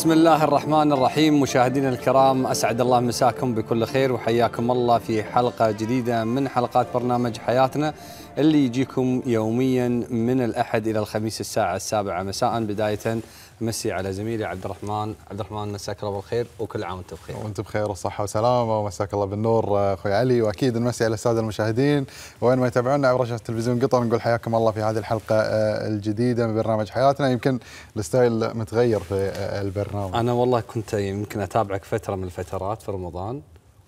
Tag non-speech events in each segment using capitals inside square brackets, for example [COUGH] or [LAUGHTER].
بسم الله الرحمن الرحيم مشاهدينا الكرام اسعد الله مساكم بكل خير وحياكم الله في حلقه جديده من حلقات برنامج حياتنا اللي يجيكم يوميا من الاحد الى الخميس الساعه السابعه مساء بدايه مسي على زميلي عبد الرحمن عبد الرحمن مساك الله بالخير وكل عام وانت بخير وانت بخير وصحة وسلامة ومساك الله بالنور آه، اخوي علي واكيد نمسي على السادة المشاهدين وين ما يتابعونا عبر شاشة تلفزيون قطر نقول حياكم الله في هذه الحلقة آه، الجديدة من برنامج حياتنا يمكن الستايل متغير في آه، البرنامج انا والله كنت يمكن اتابعك فترة من الفترات في رمضان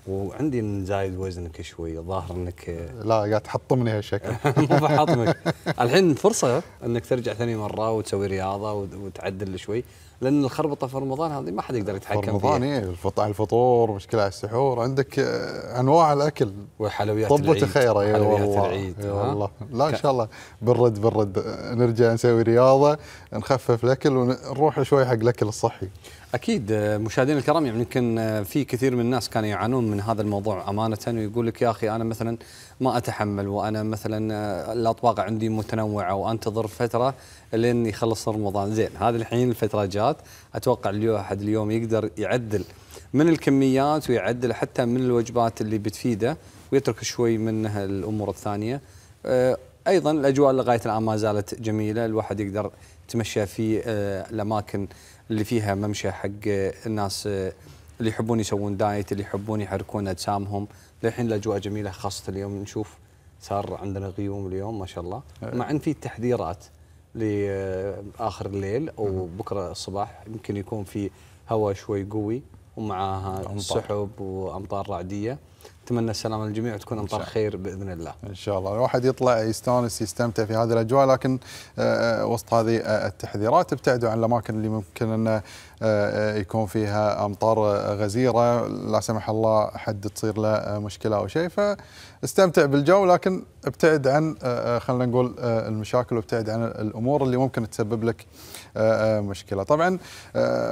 وعندي من زايد وزنك شوي الظاهر انك آه، لا قاعد تحطمني هالشكل [LAUGHS] مو بحطمك [LAUGHS] الحين فرصه انك ترجع ثاني مره وتسوي رياضه وتعدل شوي لان الخربطه في رمضان هذه ما حد يقدر يتحكم فيها رمضان ايه الفطور مشكله على السحور عندك آه، انواع الاكل وحلويات طبة خيره يا والله العيد يا والله لا ان شاء الله بالرد بالرد نرجع نسوي رياضه نخفف الاكل ونروح شوي حق الاكل الصحي اكيد آه، مشاهدينا الكرام يعني يمكن آه، في كثير من الناس كانوا يعانون من هذا الموضوع امانه ويقول لك يا اخي انا مثلا ما اتحمل وانا مثلا آه، الاطباق عندي متنوعه وانتظر فتره لين يخلص رمضان زين هذا الحين الفتره جات اتوقع اليوم احد اليوم يقدر يعدل من الكميات ويعدل حتى من الوجبات اللي بتفيده ويترك شوي من الامور الثانيه ايضا الاجواء لغايه الان ما زالت جميله الواحد يقدر يتمشى في الاماكن اللي فيها ممشى حق الناس اللي يحبون يسوون دايت اللي يحبون يحركون اجسامهم للحين الاجواء جميله خاصه اليوم نشوف صار عندنا غيوم اليوم ما شاء الله إيه. مع ان في تحذيرات لاخر الليل او بكره الصباح يمكن يكون في هواء شوي قوي ومعها سحب وامطار رعديه اتمنى السلامه للجميع وتكون امطار خير باذن الله. ان شاء الله، الواحد يطلع يستانس يستمتع في هذه الاجواء لكن آه، آه، وسط هذه آه، التحذيرات ابتعدوا عن الاماكن اللي ممكن انه آه، آه، يكون فيها امطار غزيره لا سمح الله حد تصير له مشكله او شيء فاستمتع بالجو لكن ابتعد عن آه، خلينا نقول المشاكل وابتعد عن الامور اللي ممكن تسبب لك مشكله. طبعا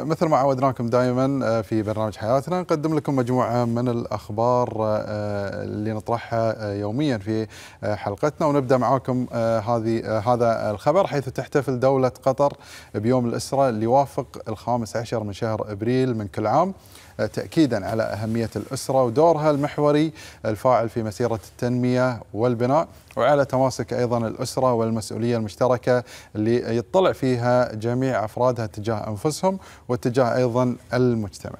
مثل ما عودناكم دائما في برنامج حياتنا نقدم لكم مجموعه من الاخبار اللي نطرحها يوميا في حلقتنا ونبدا معاكم هذه هذا الخبر حيث تحتفل دوله قطر بيوم الاسره اللي يوافق الخامس عشر من شهر أبريل من كل عام آه، تأكيدا على أهمية الأسرة ودورها المحوري الفاعل في مسيرة التنمية والبناء وعلى تماسك أيضا الأسرة والمسؤولية المشتركة اللي يطلع فيها جميع أفرادها تجاه أنفسهم وتجاه أيضا المجتمع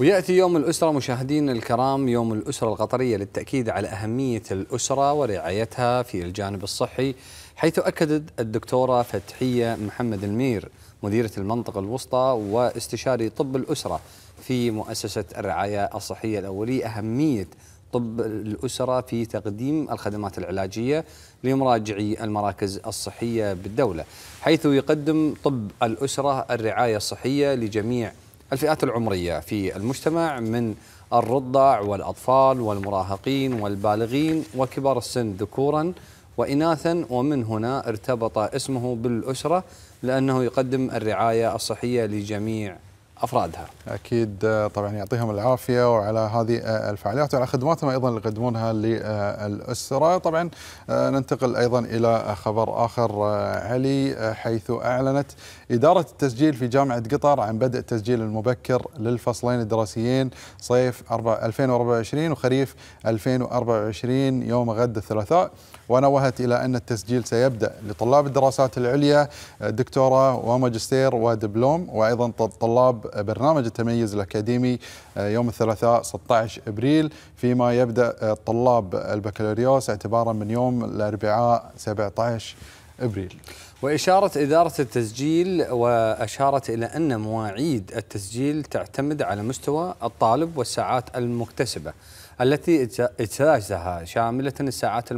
وياتي يوم الاسره مشاهدينا الكرام يوم الاسره القطريه للتاكيد على اهميه الاسره ورعايتها في الجانب الصحي حيث اكدت الدكتوره فتحيه محمد المير مديرة المنطقة الوسطى واستشاري طب الأسرة في مؤسسة الرعاية الصحية الأولية أهمية طب الأسرة في تقديم الخدمات العلاجية لمراجعي المراكز الصحية بالدولة حيث يقدم طب الأسرة الرعاية الصحية لجميع الفئات العمرية في المجتمع من الرضع والأطفال والمراهقين والبالغين وكبار السن ذكوراً وإناثا ومن هنا ارتبط اسمه بالأسرة لأنه يقدم الرعاية الصحية لجميع افرادها. اكيد آه، طبعا يعطيهم العافيه وعلى هذه آه، الفعاليات وعلى خدماتهم ايضا اللي يقدمونها للاسره، طبعا آه، ننتقل ايضا الى خبر اخر علي حيث اعلنت اداره التسجيل في جامعه قطر عن بدء التسجيل المبكر للفصلين الدراسيين صيف 2024 وخريف 2024 يوم غد الثلاثاء. ونوهت إلى أن التسجيل سيبدأ لطلاب الدراسات العليا دكتورة وماجستير ودبلوم وأيضا طلاب برنامج التميز الأكاديمي آه، يوم الثلاثاء 16 إبريل فيما يبدأ آه، طلاب البكالوريوس اعتبارا من يوم الأربعاء 17 إبريل وإشارة إدارة التسجيل وأشارت إلى أن مواعيد التسجيل تعتمد على مستوى الطالب والساعات المكتسبة التي اجتازها شاملة الساعات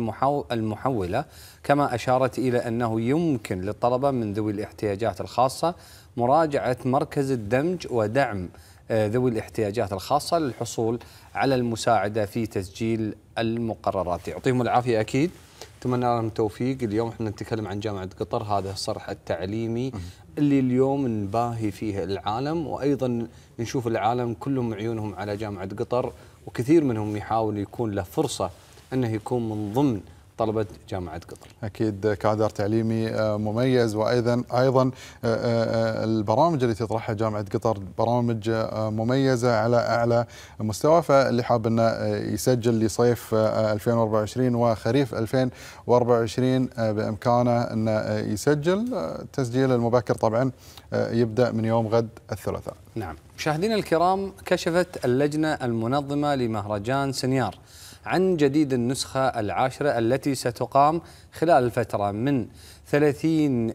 المحولة كما أشارت إلى أنه يمكن للطلبة من ذوي الاحتياجات الخاصة مراجعة مركز الدمج ودعم آه، ذوي الاحتياجات الخاصة للحصول على المساعدة في تسجيل المقررات يعطيهم العافية أكيد أتمنى لهم التوفيق اليوم احنا نتكلم عن جامعة قطر هذا الصرح التعليمي اللي اليوم نباهي فيه العالم وأيضا نشوف العالم كلهم عيونهم على جامعة قطر وكثير منهم يحاول يكون له فرصه انه يكون من ضمن طلبه جامعه قطر. اكيد كادر تعليمي آه، مميز وايضا ايضا آه، آه، البرامج اللي تطرحها جامعه قطر برامج مميزه على اعلى مستوى فاللي حاب انه يسجل لصيف 2024 وخريف 2024 بامكانه انه يسجل تسجيل المبكر طبعا يبدا من يوم غد الثلاثاء. نعم. مشاهدينا الكرام كشفت اللجنه المنظمه لمهرجان سنيار عن جديد النسخة العاشرة التي ستقام خلال الفترة من 30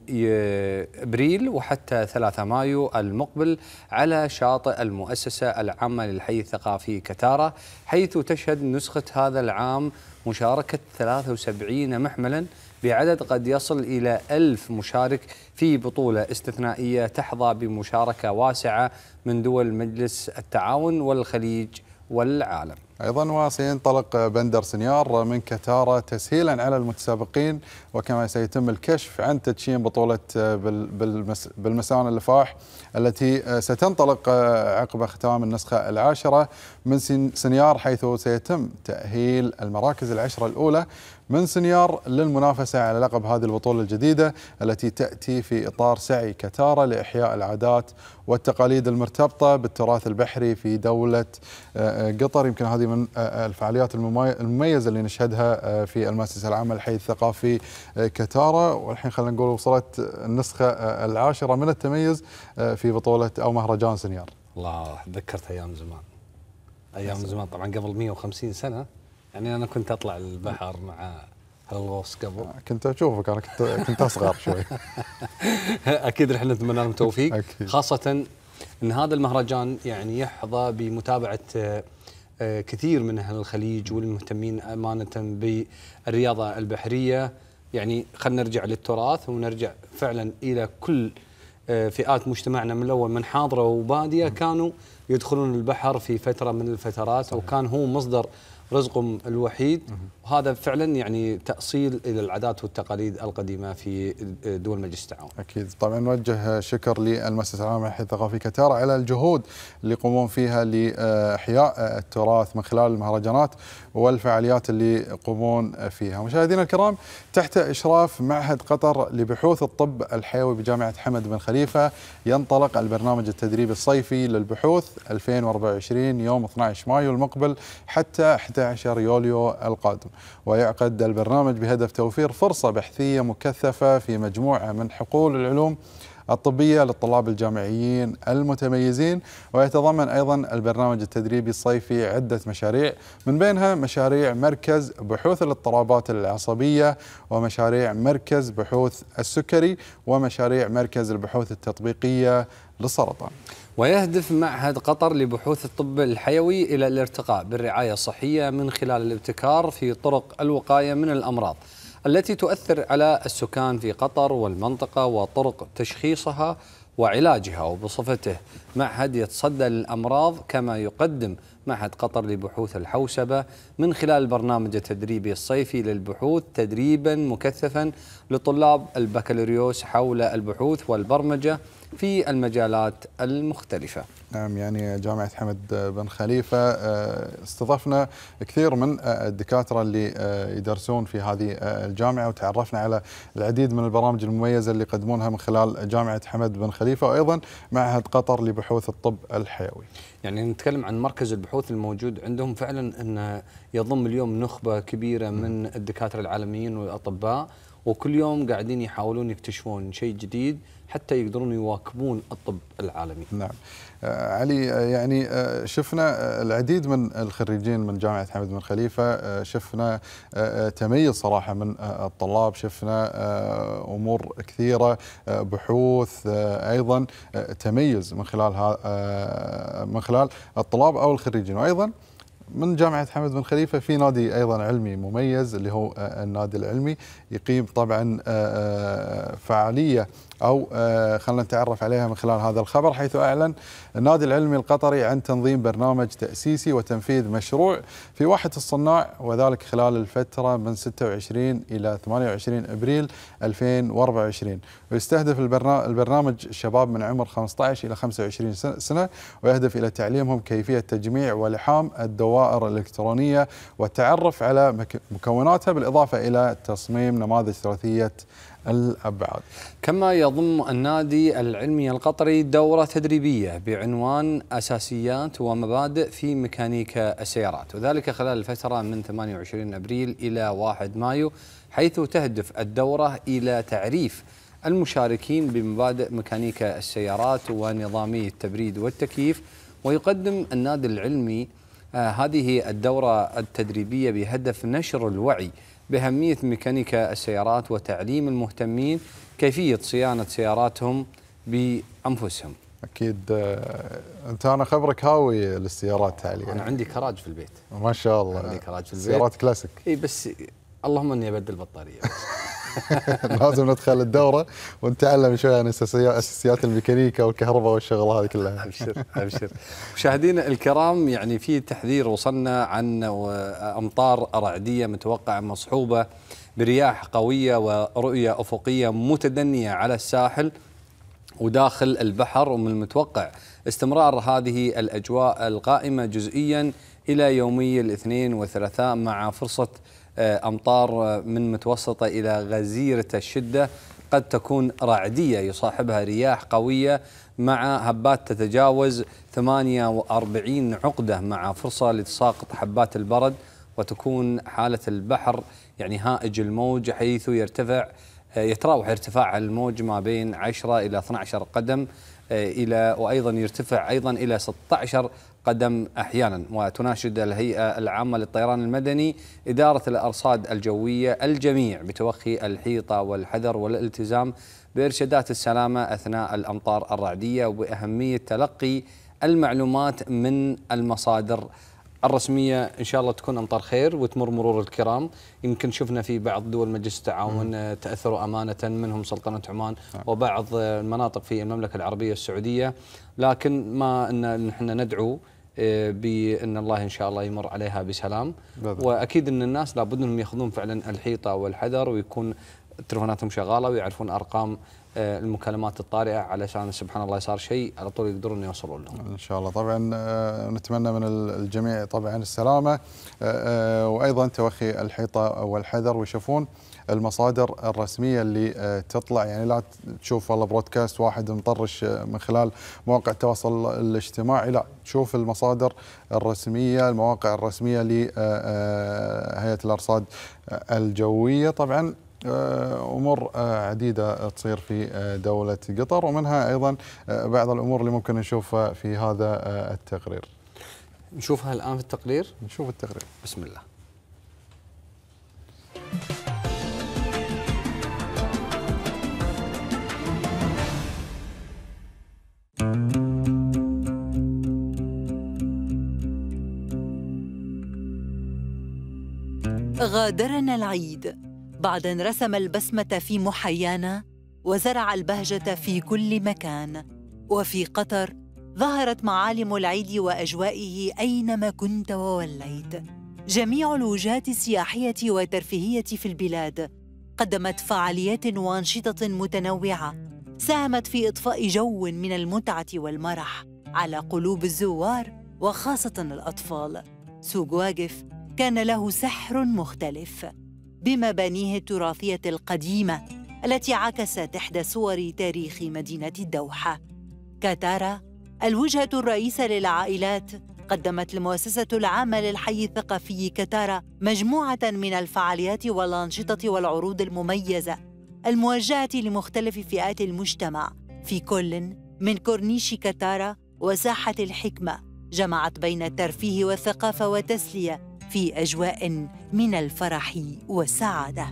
ابريل وحتى 3 مايو المقبل على شاطئ المؤسسه العامه للحي الثقافي كتاره حيث تشهد نسخه هذا العام مشاركه 73 محملا بعدد قد يصل إلى ألف مشارك في بطولة استثنائية تحظى بمشاركة واسعة من دول مجلس التعاون والخليج والعالم ايضا وسينطلق بندر سنيار من كتاره تسهيلا على المتسابقين وكما سيتم الكشف عن تدشين بطوله بالمسان اللفاح التي ستنطلق عقب ختام النسخه العاشره من سنيار حيث سيتم تاهيل المراكز العشره الاولى من سنيار للمنافسة على لقب هذه البطولة الجديدة التي تأتي في إطار سعي كتارة لإحياء العادات والتقاليد المرتبطة بالتراث البحري في دولة آه، آه، قطر يمكن هذه من آه، الفعاليات المميزة اللي نشهدها في المؤسسة العامة للحي الثقافي كتارة والحين خلينا نقول وصلت النسخة العاشرة من التميز في بطولة أو مهرجان سنيار الله تذكرت أيام زمان أيام زمان طبعا قبل 150 سنة يعني انا كنت اطلع البحر مع الغوص قبل آه، كنت اشوفك انا كنت كنت اصغر شوي [LAUGHS] اكيد رح نتمنى لهم التوفيق خاصه ان هذا المهرجان يعني يحظى بمتابعه آه، آه، كثير من اهل الخليج والمهتمين امانه بالرياضه البحريه يعني خلينا نرجع للتراث ونرجع فعلا الى كل فئات مجتمعنا من الاول من حاضره وباديه كانوا يدخلون البحر في فتره من الفترات صحيح. وكان هو مصدر رزقهم الوحيد وهذا فعلا يعني تأصيل إلى العادات والتقاليد القديمة في دول مجلس التعاون أكيد طبعا نوجه شكر للمؤسسة العامة للحياه الثقافي كتار على الجهود اللي يقومون فيها لإحياء التراث من خلال المهرجانات والفعاليات اللي يقومون فيها مشاهدينا الكرام تحت إشراف معهد قطر لبحوث الطب الحيوي بجامعة حمد بن خليفة ينطلق البرنامج التدريبي الصيفي للبحوث 2024 يوم 12 مايو المقبل حتى 11 يوليو القادم ويعقد البرنامج بهدف توفير فرصة بحثية مكثفة في مجموعة من حقول العلوم الطبية للطلاب الجامعيين المتميزين ويتضمن أيضا البرنامج التدريبي الصيفي عدة مشاريع من بينها مشاريع مركز بحوث الاضطرابات العصبية ومشاريع مركز بحوث السكري ومشاريع مركز البحوث التطبيقية للسرطان ويهدف معهد قطر لبحوث الطب الحيوي إلى الارتقاء بالرعاية الصحية من خلال الابتكار في طرق الوقاية من الأمراض التي تؤثر على السكان في قطر والمنطقة وطرق تشخيصها وعلاجها وبصفته معهد يتصدى للأمراض كما يقدم معهد قطر لبحوث الحوسبة من خلال البرنامج التدريبي الصيفي للبحوث تدريبا مكثفا لطلاب البكالوريوس حول البحوث والبرمجة في المجالات المختلفة نعم يعني جامعة حمد بن خليفة آه، استضفنا كثير من آه، الدكاترة اللي آه، يدرسون في هذه الجامعة وتعرفنا على العديد من البرامج المميزة اللي يقدمونها من خلال جامعة حمد بن خليفة وأيضا معهد قطر لبحوث الطب الحيوي يعني نتكلم عن مركز البحوث الموجود عندهم فعلا أنه يضم اليوم نخبة كبيرة من الدكاترة العالميين والأطباء وكل يوم قاعدين يحاولون يكتشفون شيء جديد حتى يقدرون يواكبون الطب العالمي. نعم. آه علي آه، يعني آه شفنا آه، العديد من الخريجين من جامعه حمد بن خليفه آه شفنا آه، تميز صراحه من الطلاب، شفنا امور كثيره بحوث ايضا تميز من خلال من خلال الطلاب او الخريجين وايضا من جامعة حمد بن خليفة في نادي أيضا علمي مميز اللي هو آه، النادي العلمي يقيم طبعا آه، آه، فعالية أو آه، خلينا نتعرف عليها من خلال هذا الخبر حيث أعلن النادي العلمي القطري عن تنظيم برنامج تأسيسي وتنفيذ مشروع في واحة الصناع وذلك خلال الفترة من 26 إلى 28 أبريل 2024 ويستهدف البرنامج الشباب من عمر 15 إلى 25 سنة ويهدف إلى تعليمهم كيفية تجميع ولحام الدوائر الإلكترونية والتعرف على مكوناتها بالإضافة إلى تصميم نماذج ثلاثية الأبعاد كما يضم النادي العلمي القطري دورة تدريبية بعنوان أساسيات ومبادئ في ميكانيكا السيارات وذلك خلال الفترة من 28 أبريل إلى 1 مايو حيث تهدف الدورة إلى تعريف المشاركين بمبادئ ميكانيكا السيارات ونظامي التبريد والتكييف ويقدم النادي العلمي آه، هذه الدورة التدريبية بهدف نشر الوعي بأهمية ميكانيكا السيارات وتعليم المهتمين كيفية صيانة سياراتهم بأنفسهم أكيد آه، أنت أنا خبرك هاوي للسيارات حاليا أنا عندي كراج في البيت ما شاء الله عندي كراج في البيت سيارات كلاسيك إي بس اللهم إني أبدل بطارية [LAUGHS] [LAUGHS] لازم ندخل الدوره ونتعلم شويه عن اساسيات الميكانيكا والكهرباء والشغله هذه كلها [LAUGHS] ابشر ابشر مشاهدينا الكرام يعني في تحذير وصلنا عن امطار رعديه متوقعه مصحوبه برياح قويه ورؤيه افقيه متدنيه على الساحل وداخل البحر ومن المتوقع استمرار هذه الاجواء القائمه جزئيا الى يومي الاثنين والثلاثاء مع فرصه آه، أمطار من متوسطة إلى غزيرة الشدة قد تكون رعدية يصاحبها رياح قوية مع هبات تتجاوز 48 عقدة مع فرصة لتساقط حبات البرد وتكون حالة البحر يعني هائج الموج حيث يرتفع آه، يتراوح ارتفاع الموج ما بين 10 إلى 12 قدم آه، إلى وأيضا يرتفع أيضا إلى 16 قدم أحيانا وتناشد الهيئة العامة للطيران المدني إدارة الأرصاد الجوية الجميع بتوخي الحيطة والحذر والالتزام بإرشادات السلامة أثناء الأمطار الرعدية وبأهمية تلقي المعلومات من المصادر الرسمية إن شاء الله تكون أمطار خير وتمر مرور الكرام يمكن شفنا في بعض دول مجلس التعاون تأثروا أمانة منهم سلطنة عمان نعم. وبعض المناطق في المملكة العربية السعودية لكن ما أن نحن ندعو إيه، بان الله ان شاء الله يمر عليها بسلام بابا. واكيد ان الناس لابد انهم ياخذون فعلا الحيطه والحذر ويكون تلفوناتهم شغاله ويعرفون ارقام إيه، المكالمات الطارئه علشان سبحان الله صار شيء على طول يقدرون يوصلون لهم. ان شاء الله طبعا إيه، نتمنى من الجميع طبعا السلامه وايضا توخي الحيطه والحذر ويشوفون المصادر الرسميه اللي آه، تطلع يعني لا تشوف والله برودكاست واحد مطرش آه، من خلال مواقع التواصل الاجتماعي لا تشوف المصادر الرسميه المواقع الرسميه لهيئه آه، الارصاد الجويه طبعا امور عديده تصير في دوله قطر ومنها ايضا بعض الامور اللي ممكن نشوفها في هذا التقرير. نشوفها الان في التقرير؟ نشوف التقرير. بسم الله. غادرنا العيد بعد أن رسم البسمة في محيانا وزرع البهجة في كل مكان وفي قطر ظهرت معالم العيد وأجوائه أينما كنت ووليت جميع الوجهات السياحية والترفيهية في البلاد قدمت فعاليات وأنشطة متنوعة ساهمت في إضفاء جو من المتعة والمرح على قلوب الزوار وخاصة الأطفال سوق واقف كان له سحر مختلف بمبانيه التراثية القديمة التي عكست إحدى صور تاريخ مدينة الدوحة كاتارا الوجهة الرئيسة للعائلات قدمت المؤسسة العامة للحي الثقافي كتارا مجموعة من الفعاليات والأنشطة والعروض المميزة المواجهة لمختلف فئات المجتمع في كل من كورنيش كتارة وساحة الحكمة جمعت بين الترفيه والثقافة والتسلية في أجواء من الفرح والسعادة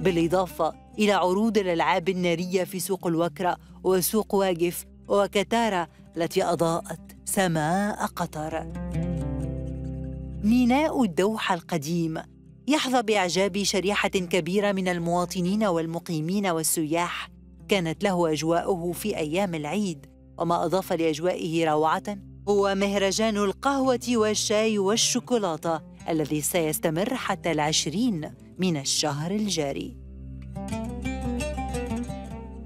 بالإضافة إلى عروض الألعاب النارية في سوق الوكرة وسوق واقف وكتارة التي أضاءت سماء قطر ميناء الدوحة القديم يحظى باعجاب شريحه كبيره من المواطنين والمقيمين والسياح كانت له اجواؤه في ايام العيد وما اضاف لاجوائه روعه هو مهرجان القهوه والشاي والشوكولاته الذي سيستمر حتى العشرين من الشهر الجاري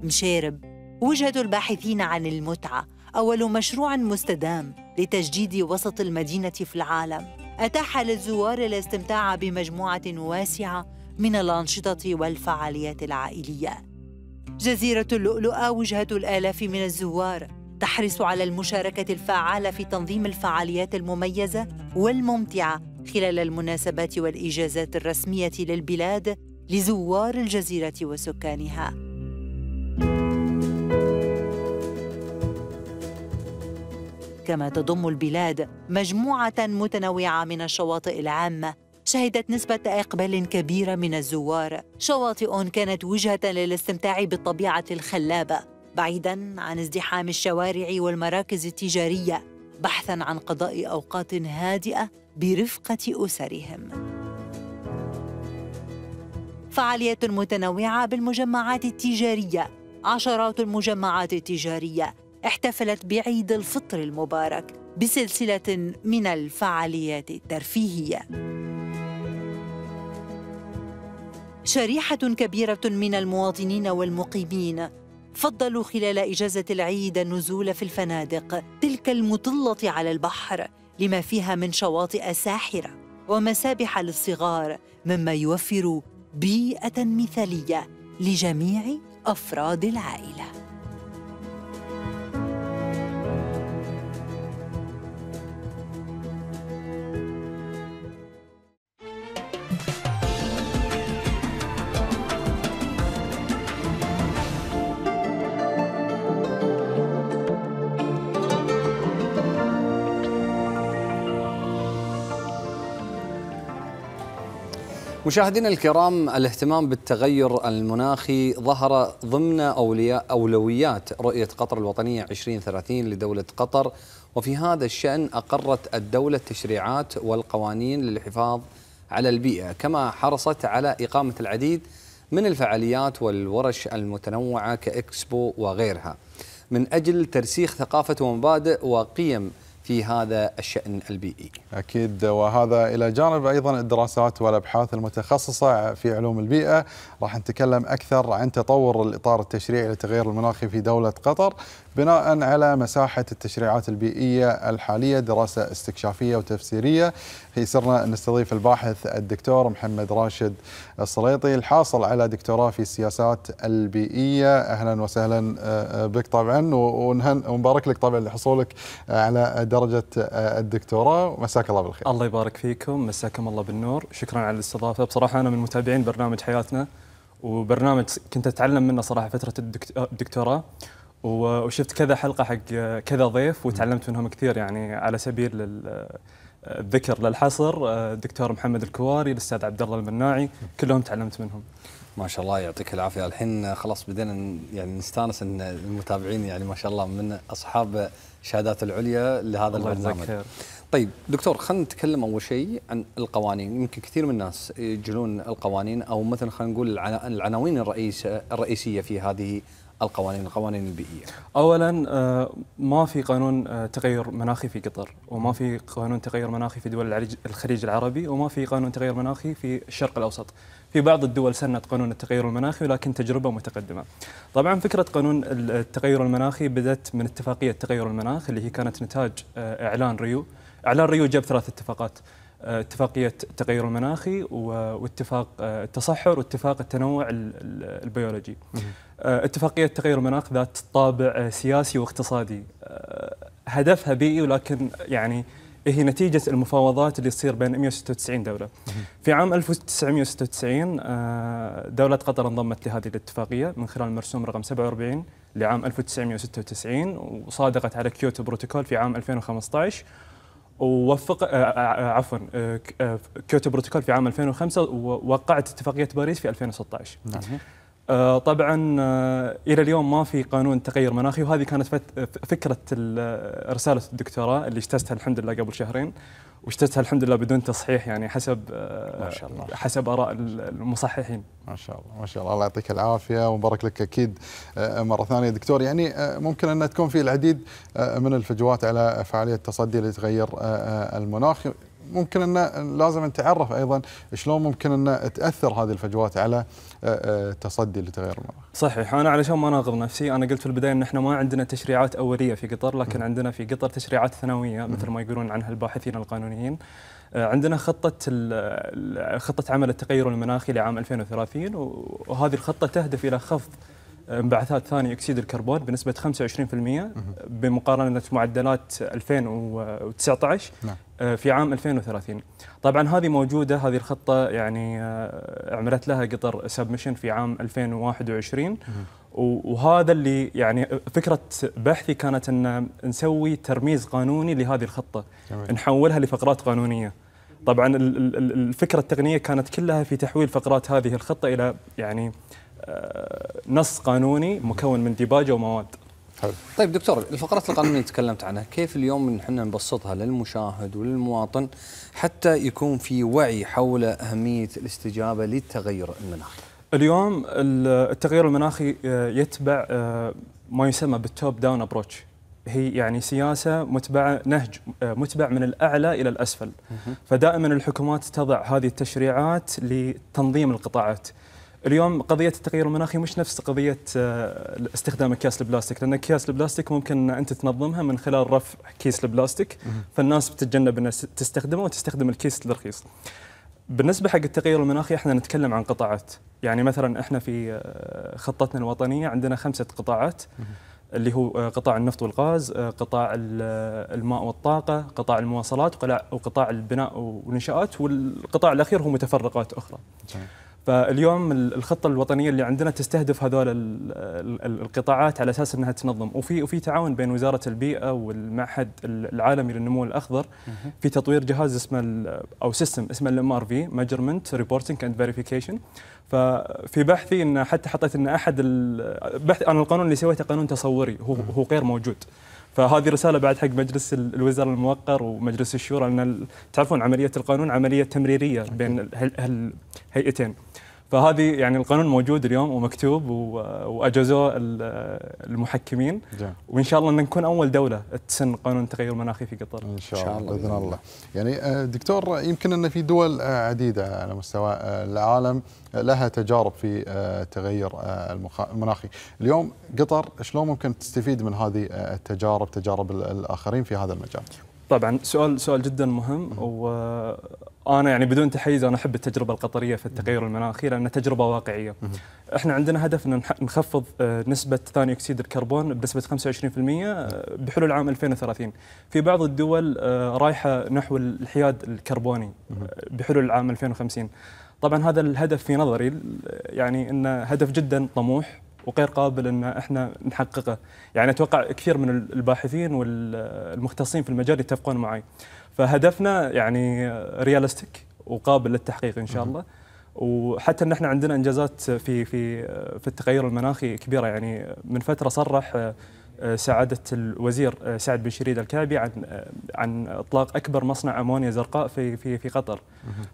مشارب وجهه الباحثين عن المتعه اول مشروع مستدام لتجديد وسط المدينه في العالم أتاح للزوار الاستمتاع بمجموعة واسعة من الأنشطة والفعاليات العائلية. جزيرة اللؤلؤة وجهة الآلاف من الزوار تحرص على المشاركة الفعالة في تنظيم الفعاليات المميزة والممتعة خلال المناسبات والإجازات الرسمية للبلاد لزوار الجزيرة وسكانها. كما تضم البلاد مجموعة متنوعة من الشواطئ العامة شهدت نسبة إقبال كبيرة من الزوار شواطئ كانت وجهة للاستمتاع بالطبيعة الخلابة بعيداً عن ازدحام الشوارع والمراكز التجارية بحثاً عن قضاء أوقات هادئة برفقة أسرهم فعاليات متنوعة بالمجمعات التجارية عشرات المجمعات التجارية احتفلت بعيد الفطر المبارك بسلسلة من الفعاليات الترفيهية. شريحة كبيرة من المواطنين والمقيمين فضلوا خلال إجازة العيد النزول في الفنادق تلك المطلة على البحر لما فيها من شواطئ ساحرة ومسابح للصغار مما يوفر بيئة مثالية لجميع أفراد العائلة مشاهدينا الكرام الاهتمام بالتغير المناخي ظهر ضمن أولياء أولويات رؤية قطر الوطنية 2030 لدولة قطر وفي هذا الشأن أقرت الدولة التشريعات والقوانين للحفاظ على البيئة كما حرصت على إقامة العديد من الفعاليات والورش المتنوعة كإكسبو وغيرها من أجل ترسيخ ثقافة ومبادئ وقيم في هذا الشأن البيئي أكيد وهذا إلى جانب أيضا الدراسات والأبحاث المتخصصة في علوم البيئة راح نتكلم أكثر عن تطور الإطار التشريعي للتغير المناخي في دولة قطر بناء على مساحة التشريعات البيئية الحالية دراسة استكشافية وتفسيرية سرنا نستضيف الباحث الدكتور محمد راشد السليطي الحاصل على دكتوراه في السياسات البيئية أهلا وسهلا آه، آه، بك طبعا ونبارك لك طبعا لحصولك آه، على درجة الدكتوراه مساك الله بالخير الله يبارك فيكم مساكم الله بالنور شكرا على الاستضافة بصراحة أنا من متابعين برنامج حياتنا وبرنامج كنت أتعلم منه صراحة فترة الدكتوراه وشفت كذا حلقه حق كذا ضيف وتعلمت منهم كثير يعني على سبيل الذكر للحصر الدكتور محمد الكواري الاستاذ عبد الله المناعي كلهم تعلمت منهم ما شاء الله يعطيك العافيه الحين خلاص بدينا يعني نستانس ان المتابعين يعني ما شاء الله من اصحاب الشهادات العليا لهذا الله البرنامج طيب دكتور خلينا نتكلم اول شيء عن القوانين يمكن كثير من الناس يجلون القوانين او مثلا خلينا نقول العناوين الرئيس الرئيسيه في هذه القوانين القوانين البيئية؟ أولا آه، ما في قانون آه، تغير مناخي في قطر وما في قانون تغير مناخي في دول الخليج العربي وما في قانون تغير مناخي في الشرق الأوسط في بعض الدول سنت قانون التغير المناخي ولكن تجربة متقدمة طبعا فكرة قانون التغير المناخي بدأت من اتفاقية تغير المناخ اللي هي كانت نتاج آه، إعلان ريو إعلان ريو جاب ثلاث اتفاقات آه، اتفاقيه التغير المناخي واتفاق آه، التصحر واتفاق التنوع البيولوجي. آه، اتفاقيه التغير المناخ ذات طابع سياسي واقتصادي هدفها بيئي ولكن يعني هي نتيجة المفاوضات اللي تصير بين 196 دولة في عام 1996 دولة قطر انضمت لهذه الاتفاقية من خلال المرسوم رقم 47 لعام 1996 وصادقت على كيوتو بروتوكول في عام 2015 ووفق آه، آه، آه، عفوا كيوتو بروتوكول في عام 2005 ووقعت اتفاقيه باريس في 2016 نعم. طبعا الى اليوم ما في قانون تغير مناخي وهذه كانت فكره رساله الدكتوراه اللي اجتزتها الحمد لله قبل شهرين واشتتها الحمد لله بدون تصحيح يعني حسب آه، ما شاء الله حسب اراء المصححين. ما شاء الله ما شاء الله الله يعطيك العافيه ومبارك لك اكيد آه، مره ثانيه دكتور يعني آه، ممكن ان تكون في العديد من الفجوات على فعاليه التصدي لتغير المناخ ممكن ان لازم نتعرف ايضا شلون ممكن ان تاثر هذه الفجوات على التصدي آه، آه، لتغير المناخ. صحيح انا علشان ما اناقض نفسي انا قلت في البدايه ان احنا ما عندنا تشريعات اوليه في قطر لكن م. عندنا في قطر تشريعات ثانويه مثل ما يقولون عنها الباحثين القانونيين. آه، عندنا خطة خطة عمل التغير المناخي لعام 2030 وهذه الخطة تهدف إلى خفض انبعاثات ثاني اكسيد الكربون بنسبه 25% بمقارنه معدلات 2019 نعم. آه، في عام 2030 طبعا هذه موجوده هذه الخطه يعني آه، عملت لها قطر سبمشن في عام 2021 وهذا اللي يعني فكره بحثي كانت ان نسوي ترميز قانوني لهذه الخطه جميل. نحولها لفقرات قانونيه طبعا الفكره التقنيه كانت كلها في تحويل فقرات هذه الخطه الى يعني نص قانوني مكون من ديباجه ومواد حلو. طيب دكتور الفقرات القانونيه اللي تكلمت عنها كيف اليوم نحن نبسطها للمشاهد وللمواطن حتى يكون في وعي حول اهميه الاستجابه للتغير المناخي اليوم التغير المناخي آه، يتبع آه، ما يسمى بالتوب داون ابروتش هي يعني سياسه متبعه نهج آه، متبع من الاعلى الى الاسفل فدائما الحكومات تضع هذه التشريعات لتنظيم القطاعات اليوم قضيه التغير المناخي مش نفس قضيه آه، استخدام اكياس البلاستيك لان اكياس البلاستيك ممكن أن انت تنظمها من خلال رفع كيس البلاستيك فالناس بتتجنب انها تستخدمه وتستخدم الكيس الرخيص بالنسبه حق التغير المناخي احنا نتكلم عن قطاعات يعني مثلا احنا في آه، خطتنا الوطنيه عندنا خمسه قطاعات اللي هو آه، قطاع النفط والغاز قطاع الماء والطاقة قطاع المواصلات وقطاع البناء والنشاءات والقطاع الأخير هو متفرقات أخرى جميل. فاليوم الخطه الوطنيه اللي عندنا تستهدف هذول القطاعات على اساس انها تنظم وفي وفي تعاون بين وزاره البيئه والمعهد العالمي للنمو الاخضر في تطوير جهاز اسمه او سيستم اسمه الام ار في ميجرمنت ريبورتنج اند فيريفيكيشن ففي بحثي ان حتى حطيت ان احد البحث انا القانون اللي سويته قانون تصوري هو هو غير موجود فهذه رساله بعد حق مجلس الوزراء الموقر ومجلس الشورى لان تعرفون عمليه القانون عمليه تمريريه بين هل- فهذه يعني القانون موجود اليوم ومكتوب واجازوه المحكمين وان شاء الله ان نكون اول دوله تسن قانون التغير المناخي في قطر ان شاء, الله باذن الله. الله يعني آه، دكتور يمكن ان في دول آه، عديده على مستوى آه، العالم لها تجارب في التغير المناخي اليوم قطر شلون ممكن تستفيد من هذه التجارب تجارب الاخرين في هذا المجال طبعا سؤال سؤال جدا مهم و انا يعني بدون تحيز انا احب التجربه القطريه في التغير المناخي لانها تجربه واقعيه. احنا عندنا هدف ان نخفض آه، نسبه ثاني اكسيد الكربون بنسبه 25% آه، بحلول عام 2030. في بعض الدول آه، رايحه نحو الحياد الكربوني بحلول العام 2050. طبعا هذا الهدف في نظري يعني انه هدف جدا طموح وغير قابل ان احنا نحققه، يعني اتوقع كثير من الباحثين والمختصين في المجال يتفقون معي. فهدفنا يعني ريالستيك وقابل للتحقيق ان شاء الله وحتى ان احنا عندنا انجازات في في في التغير المناخي كبيره يعني من فتره صرح آه، سعاده الوزير آه، سعد بن شريد الكعبي عن آه، عن اطلاق اكبر مصنع امونيا زرقاء في في في قطر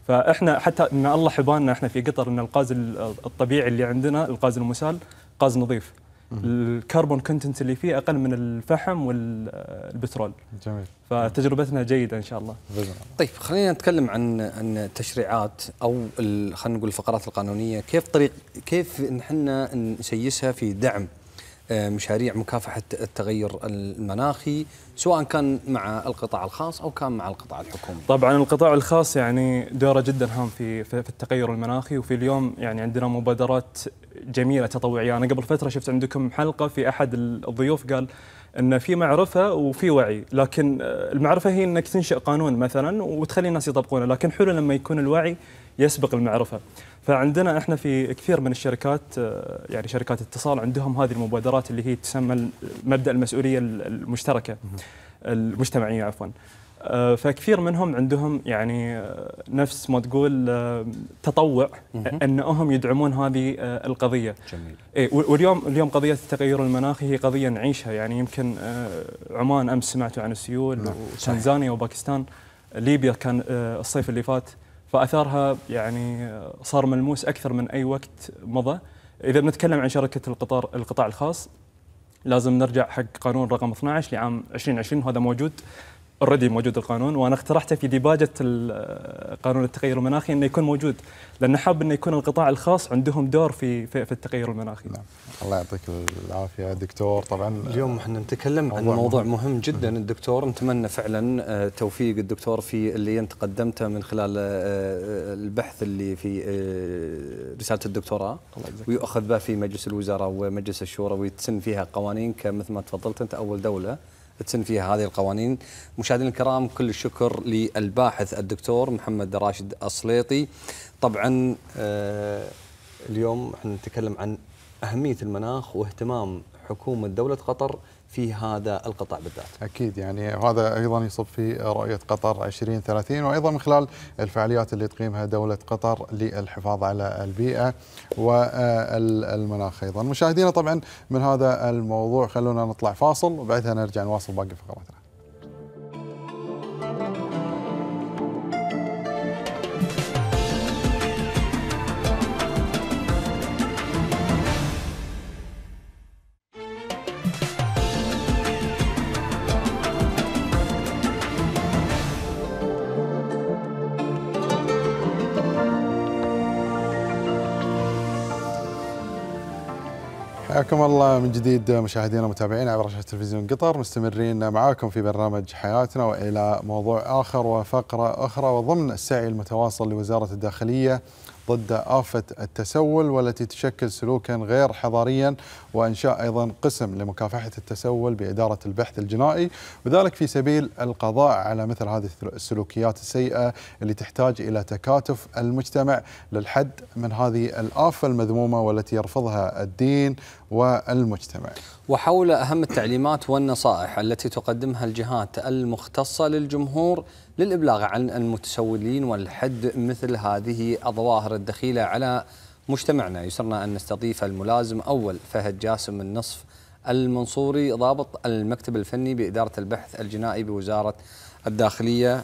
فاحنا حتى ان الله حبالنا احنا في قطر ان الغاز الطبيعي اللي عندنا الغاز المسال غاز نظيف الكربون كونتنت اللي فيه اقل من الفحم والبترول جميل فتجربتنا جيده ان شاء الله طيب خلينا نتكلم عن عن التشريعات او خلينا نقول الفقرات القانونيه كيف طريق كيف نحن نسيسها في دعم مشاريع مكافحة التغير المناخي سواء كان مع القطاع الخاص أو كان مع القطاع الحكومي طبعا القطاع الخاص يعني دوره جدا هام في, في التغير المناخي وفي اليوم يعني عندنا مبادرات جميلة تطوعية أنا قبل فترة شفت عندكم حلقة في أحد الضيوف قال ان في معرفه وفي وعي، لكن المعرفه هي انك تنشئ قانون مثلا وتخلي الناس يطبقونه، لكن حلو لما يكون الوعي يسبق المعرفه فعندنا احنا في كثير من الشركات آه، يعني شركات اتصال عندهم هذه المبادرات اللي هي تسمى مبدا المسؤوليه المشتركه المجتمعيه عفوا آه، فكثير منهم عندهم يعني آه، نفس ما تقول تطوع انهم يدعمون هذه القضيه. جميل. إيه واليوم اليوم قضيه التغير المناخي هي قضيه نعيشها يعني يمكن عمان امس سمعتوا عن السيول نعم، وتنزانيا وباكستان ليبيا كان الصيف اللي فات فاثارها يعني صار ملموس اكثر من اي وقت مضى اذا بنتكلم عن شركه القطار القطاع الخاص لازم نرجع حق قانون رقم 12 لعام 2020 وهذا موجود اوريدي موجود القانون وانا اقترحته في ديباجه قانون التغير المناخي انه يكون موجود لان حاب انه يكون القطاع الخاص عندهم دور في في, في التغير المناخي. نعم. الله يعطيك العافيه دكتور طبعا اليوم احنا نتكلم عن موضوع مهم, مهم جدا الدكتور نتمنى فعلا آه، توفيق الدكتور في اللي انت قدمته من خلال آه، آه، البحث اللي في رساله الدكتوراه ويؤخذ به في مجلس الوزراء ومجلس الشورى ويتسن فيها قوانين كمثل ما تفضلت انت اول دوله تسن فيها هذه القوانين مشاهدينا الكرام كل الشكر للباحث الدكتور محمد راشد الصليطي طبعا آه، اليوم احنا نتكلم عن أهمية المناخ واهتمام حكومة دولة قطر في هذا القطاع بالذات. اكيد يعني هذا ايضا يصب في رؤيه قطر 2030 وايضا من خلال الفعاليات اللي تقيمها دوله قطر للحفاظ على البيئه والمناخ ايضا. مشاهدينا طبعا من هذا الموضوع خلونا نطلع فاصل وبعدها نرجع نواصل باقي فقراتنا. حياكم الله من جديد مشاهدينا ومتابعينا عبر شاشه تلفزيون قطر مستمرين معاكم في برنامج حياتنا والى موضوع اخر وفقره اخرى وضمن السعي المتواصل لوزاره الداخليه ضد آفة التسول والتي تشكل سلوكا غير حضاريا وإنشاء أيضا قسم لمكافحة التسول بإدارة البحث الجنائي وذلك في سبيل القضاء على مثل هذه السلوكيات السيئة اللي تحتاج إلى تكاتف المجتمع للحد من هذه الآفة المذمومة والتي يرفضها الدين والمجتمع وحول أهم التعليمات والنصائح التي تقدمها الجهات المختصة للجمهور للإبلاغ عن المتسولين والحد مثل هذه الظواهر الدخيلة على مجتمعنا يسرنا أن نستضيف الملازم أول فهد جاسم النصف المنصوري ضابط المكتب الفني بإدارة البحث الجنائي بوزارة الداخليه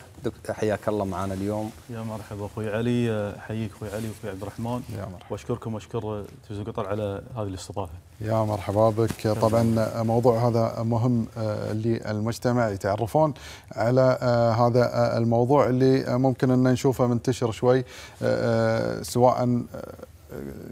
حياك الله معنا اليوم يا مرحبا اخوي علي احييك اخوي علي واخوي عبد الرحمن يا مرحبا واشكركم واشكر تلفزيون قطر على هذه الاستضافه يا مرحبا بك طبعا موضوع هذا مهم آه، للمجتمع يتعرفون على آه، هذا آه، الموضوع اللي ممكن ان نشوفه منتشر شوي سواء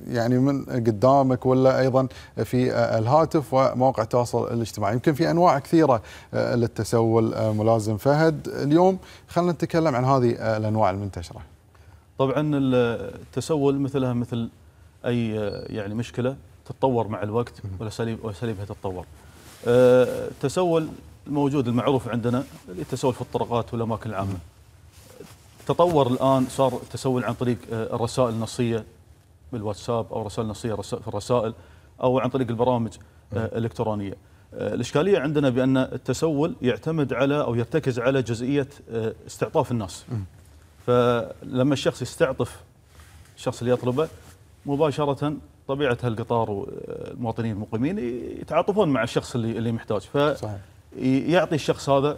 يعني من قدامك ولا ايضا في الهاتف ومواقع التواصل الاجتماعي يمكن في انواع كثيره للتسول ملازم فهد اليوم خلينا نتكلم عن هذه الانواع المنتشره طبعا التسول مثلها مثل اي يعني مشكله تتطور مع الوقت والاساليب واساليبها تتطور أه، التسول الموجود المعروف عندنا التسول في الطرقات والاماكن العامه تطور الان صار التسول عن طريق أه، الرسائل النصيه بالواتساب او رسائل نصيه في الرسائل او عن طريق البرامج آه، الالكترونيه. آه، الاشكاليه عندنا بان التسول يعتمد على او يرتكز على جزئيه آه، استعطاف الناس. فلما الشخص يستعطف الشخص اللي يطلبه مباشره طبيعه هالقطار والمواطنين المقيمين يتعاطفون مع الشخص اللي اللي محتاج فيعطي الشخص هذا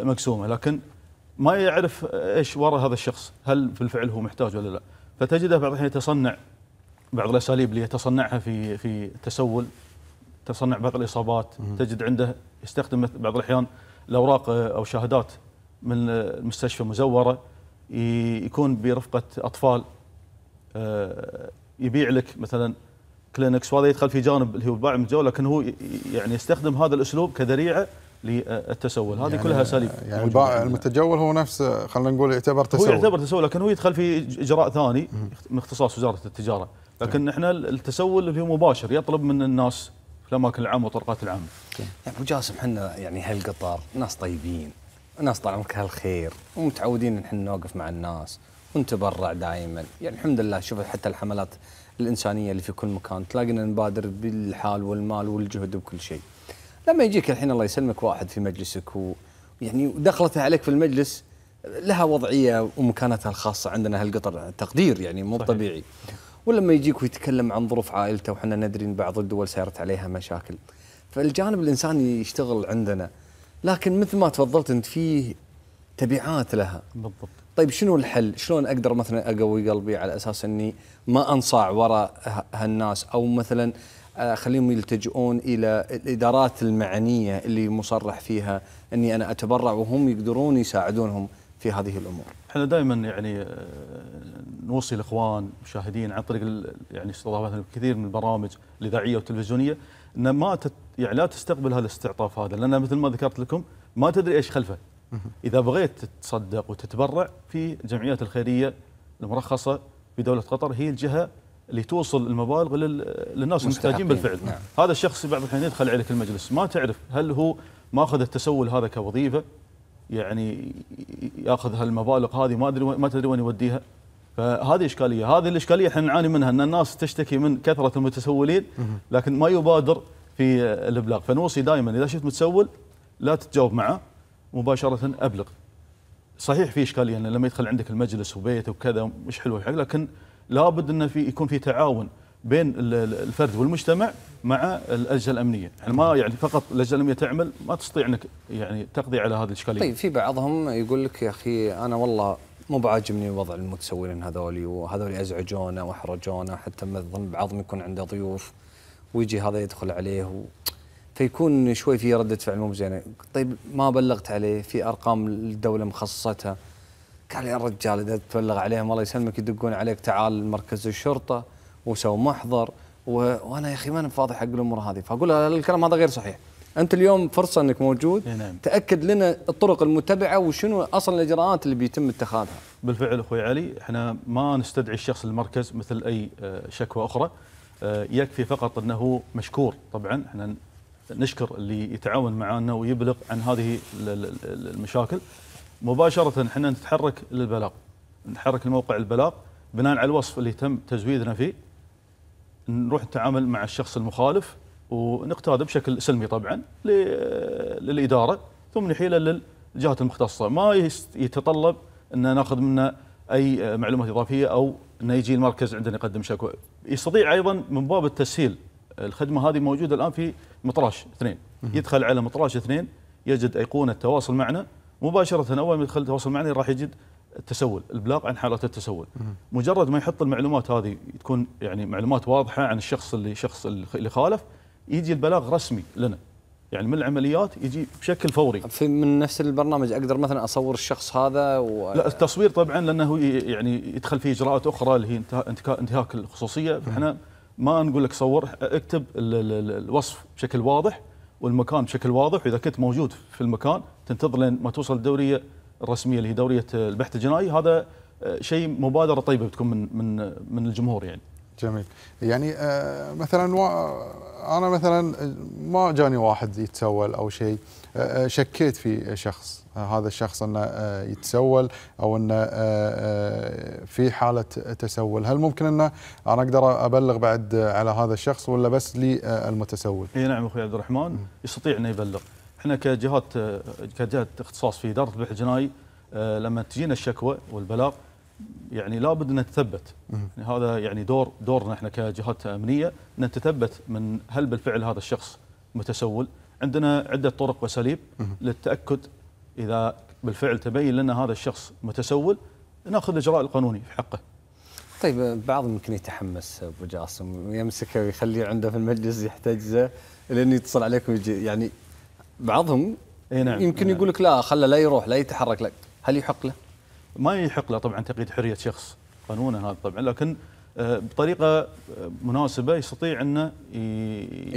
مقسومه لكن ما يعرف ايش وراء هذا الشخص هل بالفعل هو محتاج ولا لا فتجده بعض الاحيان يتصنع بعض الاساليب اللي يتصنعها في في التسول تصنع بعض الاصابات تجد عنده يستخدم بعض الاحيان الاوراق او شهادات من المستشفى مزوره يكون برفقه اطفال آه، يبيع لك مثلا كلينكس وهذا يدخل في جانب اللي هو الباع متجول لكن هو يعني يستخدم هذا الاسلوب كذريعه للتسول هذه يعني كلها اساليب يعني البائع المتجول هو نفسه خلينا نقول يعتبر تسول هو يعتبر تسول لكن هو يدخل في اجراء ثاني من اختصاص وزاره التجاره لكن نعم. احنا التسول اللي هو مباشر يطلب من الناس في الاماكن العامه وطرقات العامه. يعني ابو جاسم احنا يعني هالقطار ناس طيبين ناس طال عمرك هالخير ومتعودين ان احنا نوقف مع الناس ونتبرع دائما يعني الحمد لله شوف حتى الحملات الانسانيه اللي في كل مكان تلاقينا نبادر بالحال والمال والجهد وكل شيء. لما يجيك الحين الله يسلمك واحد في مجلسك و يعني عليك في المجلس لها وضعيه ومكانتها الخاصه عندنا هالقطر تقدير يعني مو طبيعي. ولما يجيك ويتكلم عن ظروف عائلته وحنا ندري ان بعض الدول صارت عليها مشاكل فالجانب الانساني يشتغل عندنا لكن مثل ما تفضلت انت فيه تبعات لها بالضبط طيب شنو الحل؟ شلون اقدر مثلا اقوي قلبي على اساس اني ما انصاع وراء هالناس او مثلا اخليهم آه، يلتجئون الى الادارات المعنيه اللي مصرح فيها اني انا اتبرع وهم يقدرون يساعدونهم في هذه الامور. احنا دائما يعني آه، نوصي الاخوان المشاهدين عن طريق يعني استضافات كثير من البرامج الاذاعيه والتلفزيونيه ان ما تت يعني لا تستقبل هذا الاستعطاف هذا لان مثل ما ذكرت لكم ما تدري ايش خلفه. اذا بغيت تتصدق وتتبرع في الجمعيات الخيريه المرخصه في دوله قطر هي الجهه اللي توصل المبالغ للناس المحتاجين بالفعل نعم. هذا الشخص بعض الحين يدخل عليك المجلس ما تعرف هل هو ماخذ التسول هذا كوظيفه يعني ياخذ هالمبالغ هذه ما ادري ما تدري وين يوديها فهذه اشكاليه هذه الاشكاليه احنا نعاني منها ان الناس تشتكي من كثره المتسولين لكن ما يبادر في الابلاغ فنوصي دائما اذا شفت متسول لا تتجاوب معه مباشره ابلغ صحيح في اشكاليه لما يدخل عندك المجلس وبيته وكذا مش حلوه لكن لابد انه في يكون في تعاون بين الفرد والمجتمع مع الاجهزه الامنيه، يعني ما يعني فقط الاجهزه الامنيه تعمل ما تستطيع انك يعني تقضي على هذه الاشكاليه. طيب في بعضهم يقول لك يا اخي انا والله مو بعاجبني وضع المتسولين هذولي وهذولي ازعجونا واحرجونا حتى الظن بعضهم يكون عنده ضيوف ويجي هذا يدخل عليه و... فيكون شوي في رده فعل مو زينه، طيب ما بلغت عليه في ارقام الدوله مخصصتها قال يا رجال اذا تبلغ عليهم الله يسلمك يدقون عليك تعال مركز الشرطه وسووا محضر و... وانا يا اخي ما فاضي حق الامور هذه فاقول الكلام هذا غير صحيح انت اليوم فرصه انك موجود نعم. تاكد لنا الطرق المتبعه وشنو اصلا الاجراءات اللي بيتم اتخاذها بالفعل اخوي علي احنا ما نستدعي الشخص المركز مثل اي آه، شكوى اخرى آه، يكفي فقط انه مشكور طبعا احنا نشكر اللي يتعاون معنا ويبلغ عن هذه المشاكل مباشره احنا نتحرك للبلاغ نتحرك لموقع البلاغ بناء على الوصف اللي تم تزويدنا فيه نروح نتعامل مع الشخص المخالف ونقتاده بشكل سلمي طبعا للاداره ثم نحيله للجهات المختصه ما يتطلب ان ناخذ منه اي معلومات اضافيه او انه يجي المركز عندنا يقدم شكوى يستطيع ايضا من باب التسهيل الخدمه هذه موجوده الان في مطراش اثنين يدخل على مطراش اثنين يجد ايقونه تواصل معنا مباشره اول ما يدخل تواصل معنا راح يجد التسول البلاغ عن حالات التسول مجرد ما يحط المعلومات هذه تكون يعني معلومات واضحه عن الشخص اللي شخص اللي خالف يجي البلاغ رسمي لنا يعني من العمليات يجي بشكل فوري في من نفس البرنامج اقدر مثلا اصور الشخص هذا و... لا التصوير طبعا لانه يعني يدخل في اجراءات اخرى اللي هي انتهاك الخصوصيه فاحنا ما نقول لك صور اكتب الوصف بشكل واضح والمكان بشكل واضح واذا كنت موجود في المكان تنتظر لين ما توصل الدوريه الرسميه اللي هي دوريه البحث الجنائي هذا آه، شيء مبادره طيبه بتكون من من من الجمهور يعني. جميل يعني آه، مثلا آه، انا مثلا ما جاني واحد يتسول او شيء شكيت في شخص هذا الشخص انه يتسول او انه في حاله تسول هل ممكن انه انا اقدر ابلغ بعد على هذا الشخص ولا بس للمتسول اي نعم اخوي عبد الرحمن يستطيع انه يبلغ احنا كجهات كجهه اختصاص في اداره البحث الجنائي آه، لما تجينا الشكوى والبلاغ يعني لابد ان نتثبت يعني هذا يعني دور دورنا احنا كجهات امنيه ان نتثبت من هل بالفعل هذا الشخص متسول عندنا عده طرق واساليب للتاكد اذا بالفعل تبين لنا هذا الشخص متسول ناخذ الاجراء القانوني في حقه طيب بعض ممكن يتحمس ابو جاسم ويمسكه ويخليه عنده في المجلس يحتجزه لانه يتصل عليكم يعني بعضهم إيه نعم يمكن نعم. يقول لك لا خله لا يروح لا يتحرك لك هل يحق له؟ ما يحق له طبعا تقييد حريه شخص قانونا هذا طبعا لكن آه، بطريقه آه، مناسبه يستطيع انه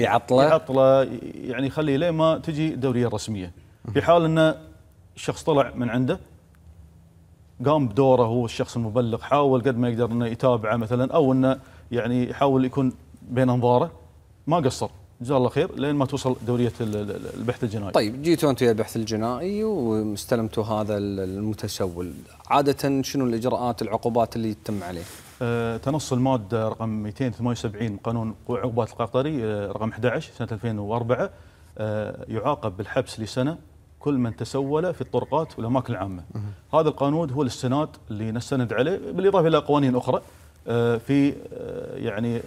يعطله يعطله يعني يخليه لين ما تجي الدوريه الرسميه في حال انه الشخص طلع من عنده قام بدوره هو الشخص المبلغ حاول قد ما يقدر انه يتابعه مثلا او انه يعني يحاول يكون بين انظاره ما قصر جزاه الله خير لين ما توصل دوريه البحث الجنائي. طيب جيتوا انتم البحث الجنائي واستلمتوا هذا المتسول، عاده شنو الاجراءات العقوبات اللي يتم عليه؟ أه تنص الماده رقم 278 قانون عقوبات القطري أه، رقم 11 سنه 2004 أه يعاقب بالحبس لسنه كل من تسول في الطرقات والاماكن العامه. هذا القانون هو الاستناد اللي نستند عليه بالاضافه الى قوانين اخرى. آه، في آه، يعني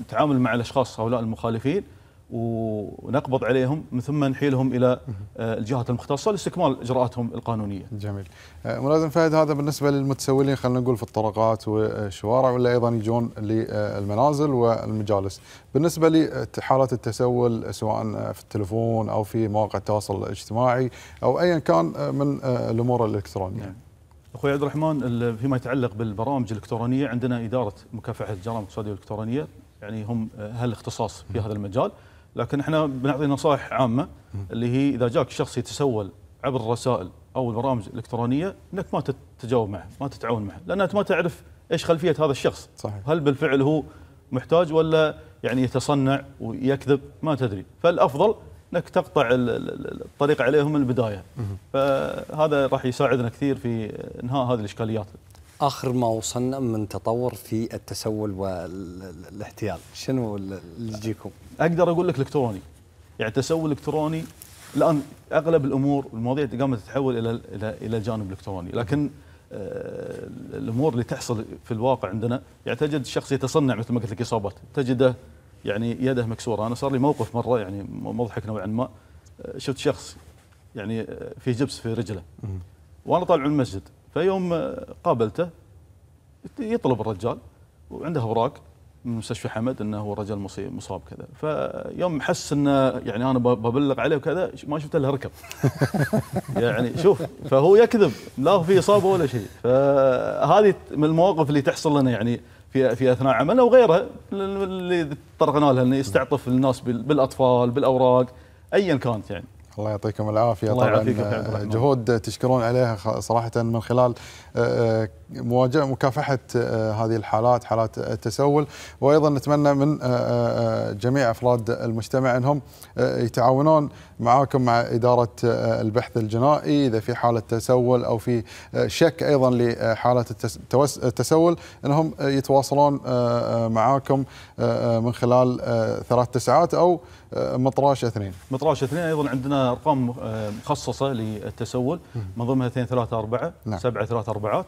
نتعامل مع الاشخاص هؤلاء المخالفين ونقبض عليهم من ثم نحيلهم الى آه، الجهات المختصه لاستكمال اجراءاتهم القانونيه. جميل. ملازم فهد هذا بالنسبه للمتسولين خلينا نقول في الطرقات والشوارع ولا ايضا يجون للمنازل والمجالس. بالنسبه لحالات التسول سواء في التلفون او في مواقع التواصل الاجتماعي او ايا كان من الامور الالكترونيه. نعم. اخوي عبد الرحمن فيما يتعلق بالبرامج الالكترونيه عندنا اداره مكافحه الجرائم الاقتصاديه الالكترونيه يعني هم اختصاص في هذا المجال لكن احنا بنعطي نصائح عامه اللي هي اذا جاك شخص يتسول عبر الرسائل او البرامج الالكترونيه انك ما تتجاوب معه ما تتعاون معه لان انت ما تعرف ايش خلفيه هذا الشخص صحيح. هل بالفعل هو محتاج ولا يعني يتصنع ويكذب ما تدري فالافضل انك تقطع الطريق عليهم من البدايه فهذا راح يساعدنا كثير في انهاء هذه الاشكاليات اخر ما وصلنا من تطور في التسول والاحتيال شنو اللي يجيكم اقدر اقول لك الكتروني يعني التسول الالكتروني الان اغلب الامور المواضيع قامت تتحول الى الى الى الجانب الالكتروني لكن آه، الامور اللي تحصل في الواقع عندنا يعني تجد الشخص يتصنع مثل ما قلت لك اصابات تجده يعني يده مكسوره انا صار لي موقف مره يعني مضحك نوعا ما شفت شخص يعني في جبس في رجله وانا طالع من المسجد فيوم قابلته يطلب الرجال وعنده اوراق من مستشفى حمد انه هو رجل مصيب مصاب كذا فيوم حس انه يعني انا ببلغ عليه وكذا ما شفت الا ركب [LAUGHS] يعني شوف فهو يكذب لا في اصابه ولا شيء فهذه من المواقف اللي تحصل لنا يعني في في اثناء عملنا وغيرها اللي تطرقنا لها انه يستعطف الناس بالاطفال بالاوراق ايا كانت يعني الله يعطيكم العافية الله طبعا يعافيك آه، جهود تشكرون عليها صراحة من خلال آه، آه، مواجهة مكافحة هذه الحالات حالات التسول وأيضا نتمنى من جميع أفراد المجتمع أنهم يتعاونون معاكم مع إدارة البحث الجنائي إذا في حالة تسول أو في شك أيضا لحالة التسول أنهم يتواصلون معاكم من خلال ثلاث تسعات أو مطراش اثنين مطراش اثنين أيضا عندنا ارقام آه، مخصصه للتسول من ضمنها 2 3 4 7 3 4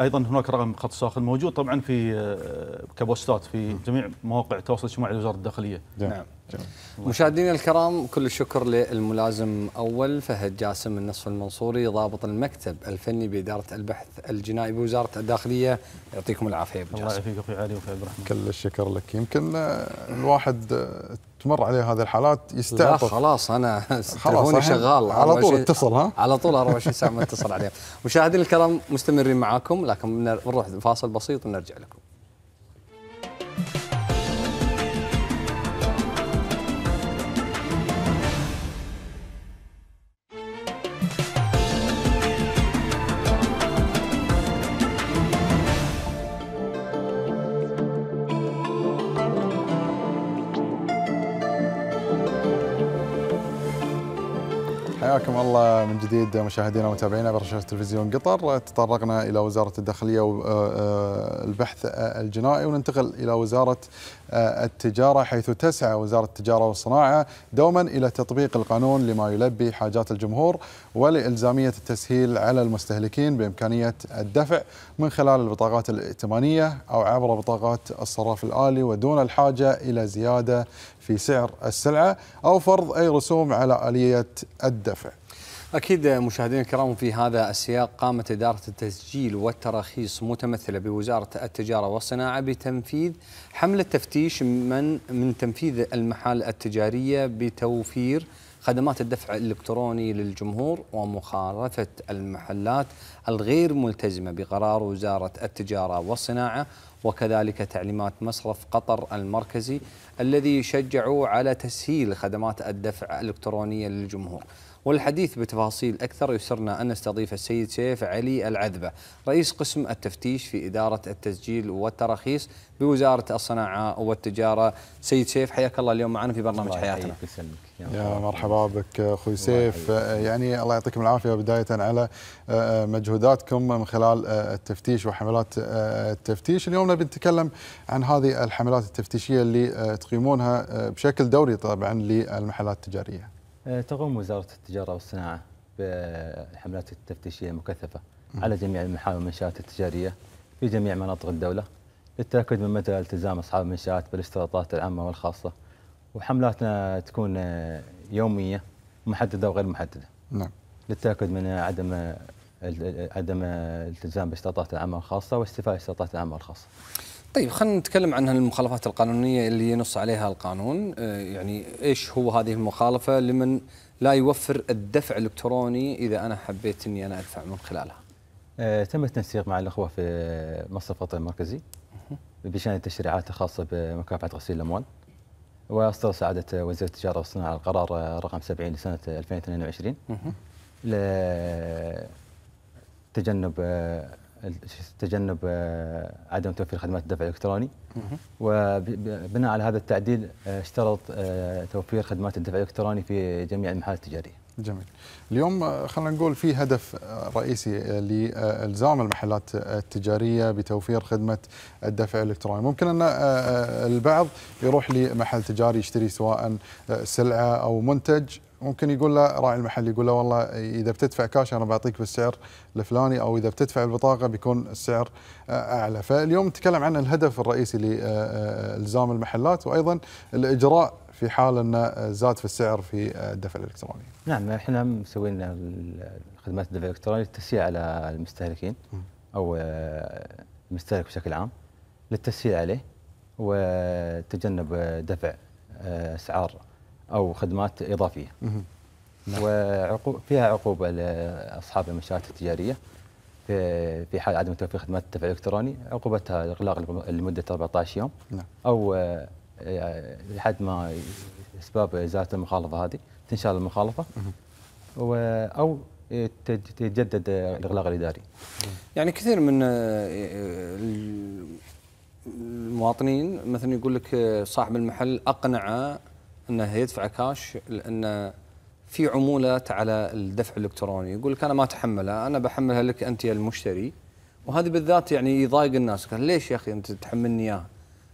ايضا هناك رقم خط ساخن موجود طبعا في آه، كبوستات في جميع مواقع التواصل الاجتماعي لوزاره الداخليه نعم مشاهدينا الكرام كل الشكر للملازم أول فهد جاسم النصف المنصوري ضابط المكتب الفني بإدارة البحث الجنائي بوزارة الداخلية يعطيكم العافية أبو جاسم الله يعافيك أخوي علي وأخوي عبد الرحمن كل الشكر لك يمكن آه، الواحد آه، تمر عليه هذه الحالات يستعطف لا خلاص أنا تلفوني شغال على طول اتصل ها على طول 24 ساعة متصل عليه مشاهدينا الكرام مستمرين معاكم لكن بنروح فاصل بسيط ونرجع لكم الله من جديد مشاهدينا ومتابعينا برشاشة تلفزيون قطر تطرقنا إلى وزارة الداخلية والبحث آه، آه، الجنائي وننتقل إلى وزارة آه، التجارة حيث تسعى وزارة التجارة والصناعة دوما إلى تطبيق القانون لما يلبي حاجات الجمهور ولإلزامية التسهيل على المستهلكين بإمكانية الدفع من خلال البطاقات الائتمانية أو عبر بطاقات الصراف الآلي ودون الحاجة إلى زيادة في سعر السلعة أو فرض أي رسوم على آلية الدفع أكيد مشاهدينا الكرام في هذا السياق قامت إدارة التسجيل والتراخيص متمثلة بوزارة التجارة والصناعة بتنفيذ حملة تفتيش من من تنفيذ المحال التجارية بتوفير خدمات الدفع الإلكتروني للجمهور ومخالفة المحلات الغير ملتزمة بقرار وزارة التجارة والصناعة وكذلك تعليمات مصرف قطر المركزي الذي شجعوا على تسهيل خدمات الدفع الإلكترونية للجمهور والحديث بتفاصيل أكثر يسرنا أن نستضيف السيد سيف علي العذبة رئيس قسم التفتيش في إدارة التسجيل والتراخيص بوزارة الصناعة والتجارة سيد سيف حياك الله اليوم معنا في برنامج الله حياتنا يسلمك يا مرحبا بك اخوي سيف يعني الله يعطيكم العافيه بدايه على آه، آه، مجهوداتكم من خلال آه، التفتيش وحملات التفتيش اليوم نبي نتكلم عن هذه الحملات التفتيشيه اللي تقيمونها بشكل دوري طبعا للمحلات التجاريه آه، تقوم وزارة التجارة والصناعة بحملات التفتيشية مكثفة على جميع المحال والمنشآت التجارية في جميع مناطق الدولة للتأكد من مدى التزام أصحاب المنشآت بالاشتراطات العامة والخاصة وحملاتنا تكون يومية محددة وغير محددة نعم للتأكد من عدم عدم الالتزام بالاشتراطات العامة والخاصة واستيفاء الاشتراطات العامة والخاصة طيب خلينا نتكلم عن المخالفات القانونيه اللي ينص عليها القانون آه، يعني ايش هو هذه المخالفه لمن لا يوفر الدفع الالكتروني اذا انا حبيت اني انا ادفع من خلالها. آه تم التنسيق مع الاخوه في مصرف الوطني المركزي بشان التشريعات الخاصه بمكافحه غسيل الاموال واصدر سعاده وزير التجاره والصناعه القرار رقم 70 لسنه 2022 لتجنب آه، تجنب آه، عدم توفير خدمات الدفع الالكتروني وبناء على هذا التعديل آه، اشترط آه، توفير خدمات الدفع الالكتروني في جميع المحال التجاريه. جميل. اليوم خلينا نقول في هدف رئيسي لالزام المحلات التجاريه بتوفير خدمه الدفع الالكتروني، ممكن ان البعض يروح لمحل تجاري يشتري سواء سلعه او منتج ممكن يقول له راعي المحل يقول له والله اذا بتدفع كاش انا بعطيك بالسعر الفلاني او اذا بتدفع البطاقه بيكون السعر اعلى، فاليوم نتكلم عن الهدف الرئيسي لالزام المحلات وايضا الاجراء في حال ان زاد في السعر في الدفع الالكتروني. نعم احنا مسوين خدمات الدفع الالكتروني للتسهيل على المستهلكين او المستهلك بشكل عام للتسهيل عليه وتجنب دفع اسعار او خدمات اضافيه. نعم. فيها عقوبه لاصحاب المنشات التجاريه في في حال عدم توفير خدمات الدفع الالكتروني عقوبتها الاغلاق لمده 14 يوم نعم. او آه، لحد ما اسباب ازاله المخالفه هذه تنشال المخالفه او تتجدد الاغلاق الاداري. يعني كثير من آه، المواطنين مثلا يقول لك آه، صاحب المحل اقنعه انه يدفع كاش لانه في عمولات على الدفع الالكتروني يقول لك انا ما اتحملها انا بحملها لك انت يا المشتري وهذه بالذات يعني يضايق الناس قال ليش يا اخي انت تحملني اياها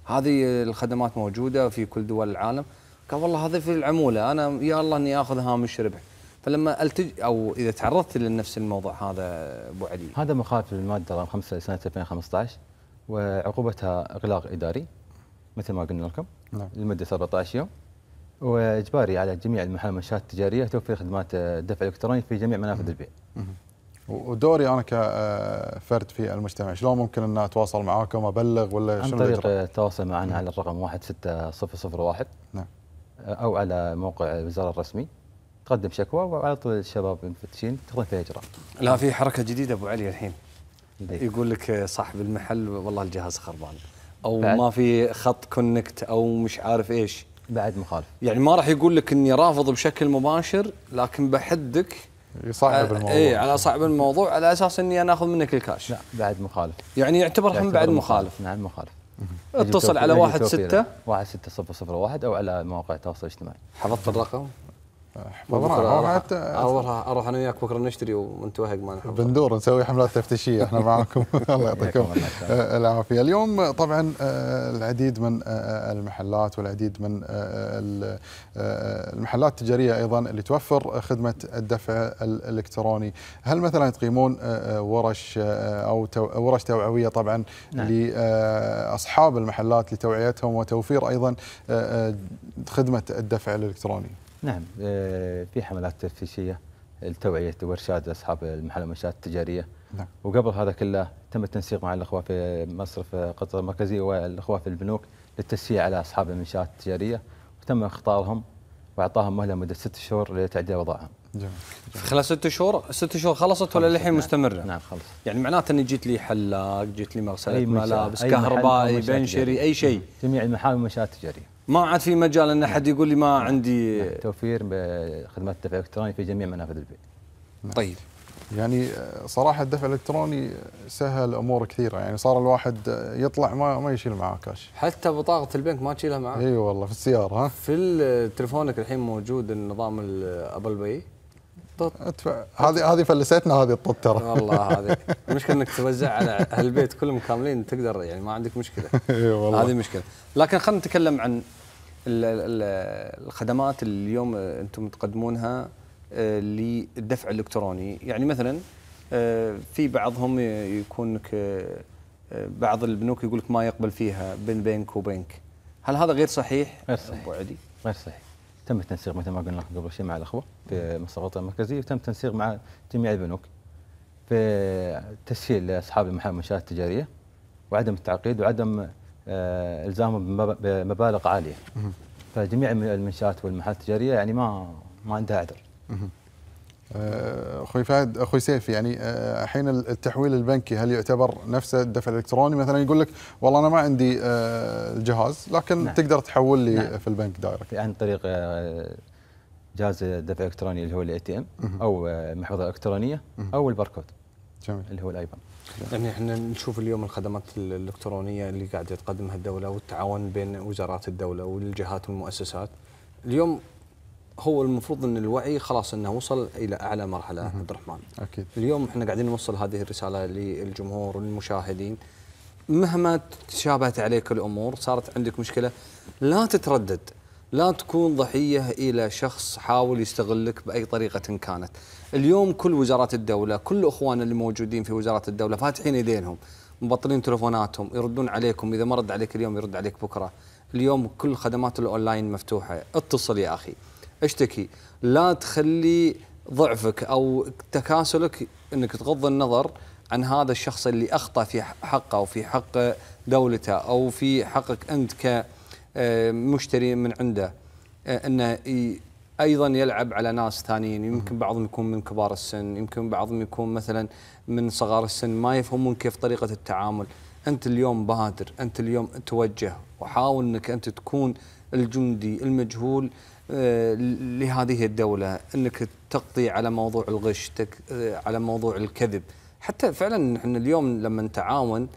هذه الخدمات موجوده في كل دول العالم قال والله هذه في العموله انا يا الله اني اخذ هامش ربح فلما التج او اذا تعرضت لنفس الموضوع هذا ابو علي هذا مخالف للماده رقم 5 سنه 2015 وعقوبتها اغلاق اداري مثل ما قلنا لكم نعم. لمده 14 يوم واجباري على جميع المحامشات التجاريه توفير خدمات الدفع آه، الالكتروني في جميع منافذ البيع. ودوري انا كفرد في المجتمع شلون ممكن ان اتواصل معاكم ابلغ ولا شنو عن طريق التواصل معنا على الرقم 16001 نعم او على موقع الوزاره الرسمي تقدم شكوى وعلى طول الشباب المفتشين تقدم فيها اجراء. لا في حركه جديده ابو علي الحين دي. يقول لك صاحب المحل والله الجهاز خربان او ما في خط كونكت او مش عارف ايش بعد مخالف يعني ما راح يقول لك اني رافض بشكل مباشر لكن بحدك يصعب آه، الموضوع اي على صعب الموضوع على اساس اني انا اخذ منك الكاش لا بعد مخالف يعني يعتبر هم بعد مخالف نعم مخالف اتصل على 16 1601 او على مواقع التواصل الاجتماعي حفظت الرقم بكره حتى اروح اروح انا وياك بكره نشتري ونتوهق ما نحب بندور نسوي حملات تفتيشيه احنا [LAUGHS] معاكم [LAUGHS] الله يعطيكم نعم. آه، العافيه اليوم طبعا آه، العديد من آه، المحلات والعديد من المحلات التجاريه ايضا اللي توفر خدمه الدفع الالكتروني هل مثلا تقيمون ورش او ورش توعويه طبعا نعم. لاصحاب المحلات لتوعيتهم وتوفير ايضا خدمه الدفع الالكتروني نعم آه، في حملات تفتيشيه لتوعيه وارشاد اصحاب والمنشات التجاريه نعم. وقبل هذا كله تم التنسيق مع الاخوه في مصرف قطر المركزي والاخوه في البنوك للتشجيع على اصحاب المنشات التجاريه وتم اختارهم واعطاهم مهله مده ست شهور لتعديل وضعهم. جميل. خلال ست شهور ست شهور خلصت ولا للحين نعم. مستمره؟ نعم خلصت. يعني معناته اني جيت لي حلاق، جيت لي مغسله ملابس، كهربائي، بنشري، اي شيء. جميع المحال والمنشات التجاريه. ما عاد في مجال ان احد يقول لي ما عندي توفير خدمات الدفع الالكتروني في جميع منافذ البيع طيب يعني صراحه الدفع الالكتروني سهل امور كثيره يعني صار الواحد يطلع ما ما يشيل معاه كاش حتى بطاقه البنك ما تشيلها معاه اي والله في السياره ها في تليفونك الحين موجود النظام الابل باي ادفع هذه هذه فلستنا هذه الطب ترى والله هذه [LAUGHS] المشكله انك توزع على هالبيت كلهم كاملين تقدر يعني ما عندك مشكله اي والله هذه مشكله لكن خلينا نتكلم عن الخدمات اللي اليوم انتم تقدمونها آه، للدفع الالكتروني يعني مثلا آه، في بعضهم يكونك آه، بعض البنوك يقول لك ما يقبل فيها بين بنك وبنك هل هذا غير صحيح غير صحيح ابو عدي غير صحيح تم التنسيق مثل ما قلنا قبل شيء مع الاخوه في مصر نعم. السلطه المركزي وتم التنسيق مع جميع البنوك في تسهيل لاصحاب المحل المنشات التجاريه وعدم التعقيد وعدم آه، الزامهم بمبالغ عاليه فجميع المنشات والمحلات التجاريه يعني ما ما عندها عذر آه، اخوي فهد اخوي سيف يعني آه، حين التحويل البنكي هل يعتبر نفسه الدفع الالكتروني مثلا يقول لك والله انا ما عندي الجهاز لكن نعم. تقدر تحول لي نعم. في البنك دايركت عن طريق جهاز الدفع الالكتروني اللي هو الاي تي ام او المحفظه الالكترونيه او الباركود جميل. اللي هو الايبان يعني احنا نشوف اليوم الخدمات الالكترونيه اللي قاعده تقدمها الدوله والتعاون بين وزارات الدوله والجهات والمؤسسات اليوم هو المفروض ان الوعي خلاص انه وصل الى اعلى مرحله عبد الرحمن اكيد اليوم احنا قاعدين نوصل هذه الرساله للجمهور والمشاهدين مهما تشابهت عليك الامور صارت عندك مشكله لا تتردد لا تكون ضحيه الى شخص حاول يستغلك باي طريقه كانت اليوم كل وزارات الدوله كل اخواننا اللي موجودين في وزارات الدوله فاتحين ايدينهم مبطلين تلفوناتهم يردون عليكم اذا ما رد عليك اليوم يرد عليك بكره اليوم كل خدمات الاونلاين مفتوحه اتصل يا اخي اشتكي لا تخلي ضعفك او تكاسلك انك تغض النظر عن هذا الشخص اللي اخطا في حقه وفي حق دولته او في حقك انت كمشتري من عنده آه، انه ايضا يلعب على ناس ثانيين يمكن بعضهم يكون من كبار السن يمكن بعضهم يكون مثلا من صغار السن ما يفهمون كيف طريقه التعامل انت اليوم بادر انت اليوم توجه وحاول انك انت تكون الجندي المجهول آه، لهذه الدوله انك تقضي على موضوع الغش آه، على موضوع الكذب حتى فعلا نحن اليوم لما نتعاون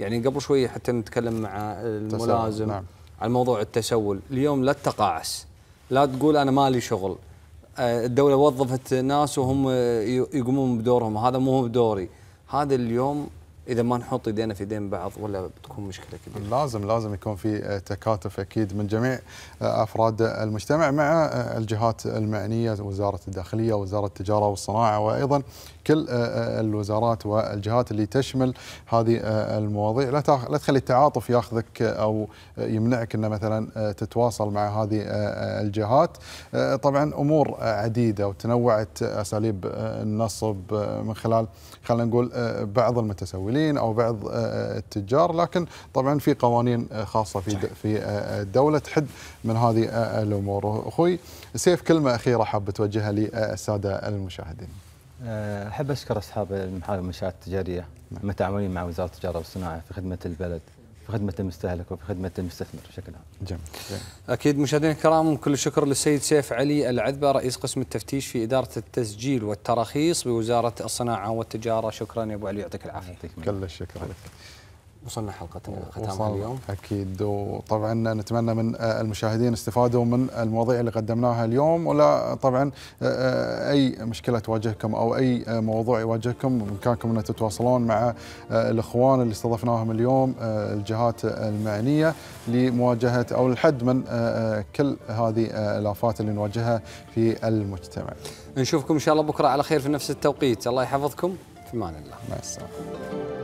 يعني قبل شوي حتى نتكلم مع الملازم نعم. عن موضوع التسول اليوم لا تتقاعس لا تقول انا مالي شغل آه، الدوله وظفت ناس وهم يقومون بدورهم هذا مو بدوري هذا اليوم اذا ما نحط ايدينا في ايدين بعض ولا بتكون مشكله كبيره. لازم لازم يكون في آه، تكاتف اكيد من جميع آه، افراد المجتمع مع آه، الجهات المعنيه وزاره الداخليه وزاره التجاره والصناعه وايضا كل الوزارات والجهات اللي تشمل هذه المواضيع لا لا تخلي التعاطف ياخذك او يمنعك ان مثلا تتواصل مع هذه الجهات طبعا امور عديده وتنوعت اساليب النصب من خلال خلينا نقول بعض المتسولين المستثمرين او بعض آه، آه، التجار لكن طبعا في قوانين آه، خاصه في في الدوله تحد من هذه الامور اخوي سيف كلمه اخيره حاب توجهها للساده المشاهدين احب اشكر اصحاب المحاكم المنشات التجاريه المتعاونين نعم. مع وزاره التجاره والصناعه في خدمه البلد في خدمه المستهلك وفي خدمه المستثمر بشكل عام. جميل. اكيد مشاهدينا الكرام كل الشكر للسيد سيف علي العذبه رئيس قسم التفتيش في اداره التسجيل والتراخيص بوزاره الصناعه والتجاره شكرا يا ابو علي يعطيك العافيه. كل الشكر لك. وصلنا حلقتنا ختام اليوم اكيد وطبعا نتمنى من المشاهدين استفادوا من المواضيع اللي قدمناها اليوم ولا طبعا آه، آه، اي مشكله تواجهكم او اي موضوع يواجهكم بامكانكم ان تتواصلون مع آه، الاخوان اللي استضفناهم اليوم الجهات المعنيه لمواجهه او الحد من كل هذه الافات اللي نواجهها في المجتمع. نشوفكم ان شاء الله بكره على خير في نفس التوقيت، الله يحفظكم في امان الله. مع السلامه.